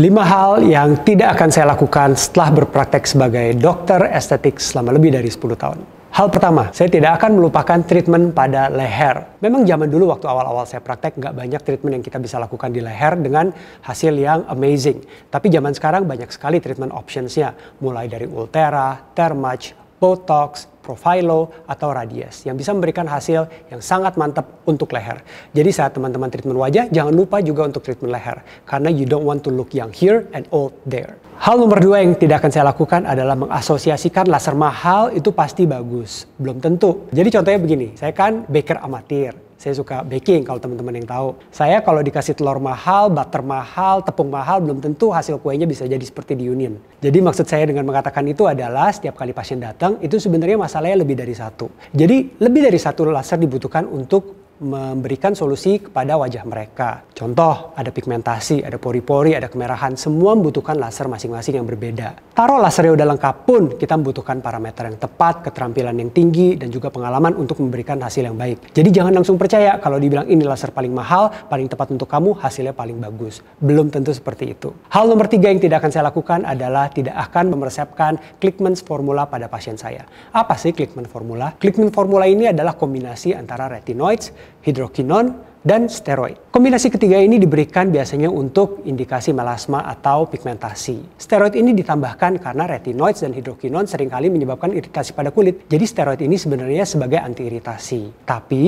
5 hal yang tidak akan saya lakukan setelah berpraktek sebagai dokter estetik selama lebih dari 10 tahun. Hal pertama, saya tidak akan melupakan treatment pada leher. Memang zaman dulu waktu awal-awal saya praktek nggak banyak treatment yang kita bisa lakukan di leher dengan hasil yang amazing. Tapi zaman sekarang banyak sekali treatment optionsnya, mulai dari Ultera, Thermage, Botox, Profilo, atau Radius yang bisa memberikan hasil yang sangat mantap untuk leher. Jadi saat teman-teman treatment wajah, jangan lupa juga untuk treatment leher karena you don't want to look young here and old there. Hal nomor dua yang tidak akan saya lakukan adalah mengasosiasikan laser mahal itu pasti bagus. Belum tentu. Jadi contohnya begini, saya kan baker amatir. Saya suka baking kalau teman-teman yang tahu. Saya kalau dikasih telur mahal, butter mahal, tepung mahal, belum tentu hasil kuenya bisa jadi seperti di Union. Jadi maksud saya dengan mengatakan itu adalah setiap kali pasien datang, itu sebenarnya masalahnya lebih dari satu. Jadi lebih dari satu laser dibutuhkan untuk memberikan solusi kepada wajah mereka. Contoh, ada pigmentasi, ada pori-pori, ada kemerahan, semua membutuhkan laser masing-masing yang berbeda. Taruhlah seri udah lengkap pun kita membutuhkan parameter yang tepat, keterampilan yang tinggi, dan juga pengalaman untuk memberikan hasil yang baik. Jadi jangan langsung percaya kalau dibilang ini laser paling mahal, paling tepat untuk kamu, hasilnya paling bagus. Belum tentu seperti itu. Hal nomor tiga yang tidak akan saya lakukan adalah tidak akan meresepkan Clickman's formula pada pasien saya. Apa sih Clickman formula? Clickman formula ini adalah kombinasi antara retinoids, hidrokinon, dan steroid. Kombinasi ketiga ini diberikan biasanya untuk indikasi melasma atau pigmentasi. Steroid ini ditambahkan karena retinoids dan hidrokinon seringkali menyebabkan iritasi pada kulit. Jadi steroid ini sebenarnya sebagai anti-iritasi. Tapi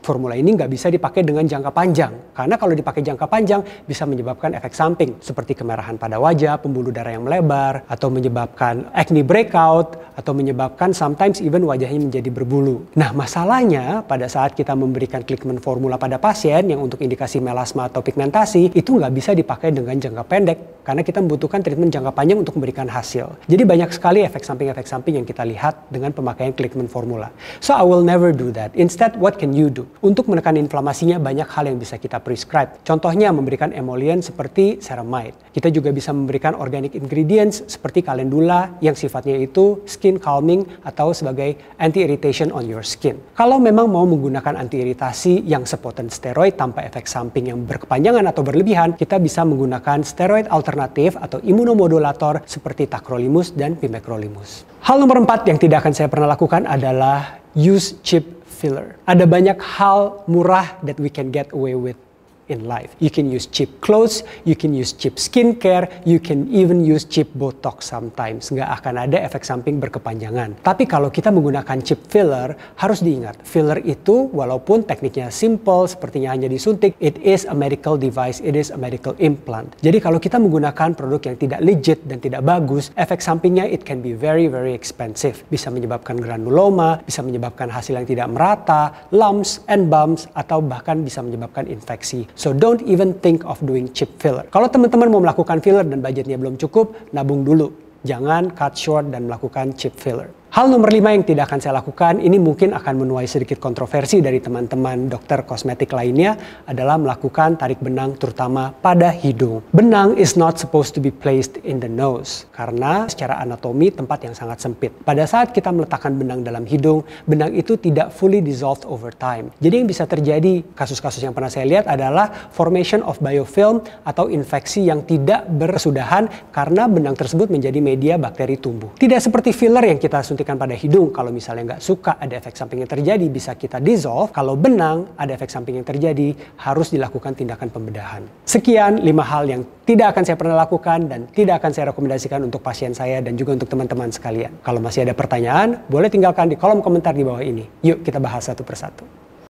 formula ini nggak bisa dipakai dengan jangka panjang. Karena kalau dipakai jangka panjang bisa menyebabkan efek samping seperti kemerahan pada wajah, pembuluh darah yang melebar, atau menyebabkan acne breakout, atau menyebabkan sometimes even wajahnya menjadi berbulu. Nah masalahnya pada saat kita memberikan treatment formula pada pasien yang untuk indikasi melasma atau pigmentasi itu nggak bisa dipakai dengan jangka pendek karena kita membutuhkan treatment jangka panjang untuk memberikan hasil. Jadi banyak sekali efek samping-efek samping yang kita lihat dengan pemakaian treatment formula. So I will never do that. Instead, what can you do? Untuk menekan inflamasinya banyak hal yang bisa kita prescribe. Contohnya memberikan emolien seperti ceramide. Kita juga bisa memberikan organic ingredients seperti calendula yang sifatnya itu skin calming atau sebagai anti-irritation on your skin. Kalau memang mau menggunakan anti-iritasi yang sepoten steroid tanpa efek samping yang berkepanjangan atau berlebihan, kita bisa menggunakan steroid alternatif atau imunomodulator seperti tacrolimus dan pimecrolimus. Hal nomor empat yang tidak akan saya pernah lakukan adalah use cheap filler. Ada banyak hal murah that we can get away with in life. You can use cheap clothes, you can use cheap skincare, you can even use cheap botox sometimes. Nggak akan ada efek samping berkepanjangan. Tapi kalau kita menggunakan cheap filler, harus diingat, filler itu walaupun tekniknya simple, sepertinya hanya disuntik, it is a medical device, it is a medical implant. Jadi kalau kita menggunakan produk yang tidak legit dan tidak bagus, efek sampingnya it can be very very expensive. Bisa menyebabkan granuloma, bisa menyebabkan hasil yang tidak merata, lumps and bumps, atau bahkan bisa menyebabkan infeksi. So don't even think of doing cheap filler. Kalau teman-teman mau melakukan filler dan budgetnya belum cukup, nabung dulu. Jangan cut short dan melakukan cheap filler. Hal nomor lima yang tidak akan saya lakukan, ini mungkin akan menuai sedikit kontroversi dari teman-teman dokter kosmetik lainnya, adalah melakukan tarik benang terutama pada hidung. Benang is not supposed to be placed in the nose, karena secara anatomi tempat yang sangat sempit. Pada saat kita meletakkan benang dalam hidung, benang itu tidak fully dissolved over time. Jadi yang bisa terjadi, kasus-kasus yang pernah saya lihat adalah formation of biofilm atau infeksi yang tidak bersudahan karena benang tersebut menjadi media bakteri tumbuh. Tidak seperti filler yang kita suntik suntikan pada hidung kalau misalnya nggak suka ada efek samping yang terjadi bisa kita dissolve. Kalau benang ada efek samping yang terjadi harus dilakukan tindakan pembedahan. Sekian lima hal yang tidak akan saya pernah lakukan dan tidak akan saya rekomendasikan untuk pasien saya dan juga untuk teman-teman sekalian. Kalau masih ada pertanyaan, boleh tinggalkan di kolom komentar di bawah ini. Yuk kita bahas satu persatu.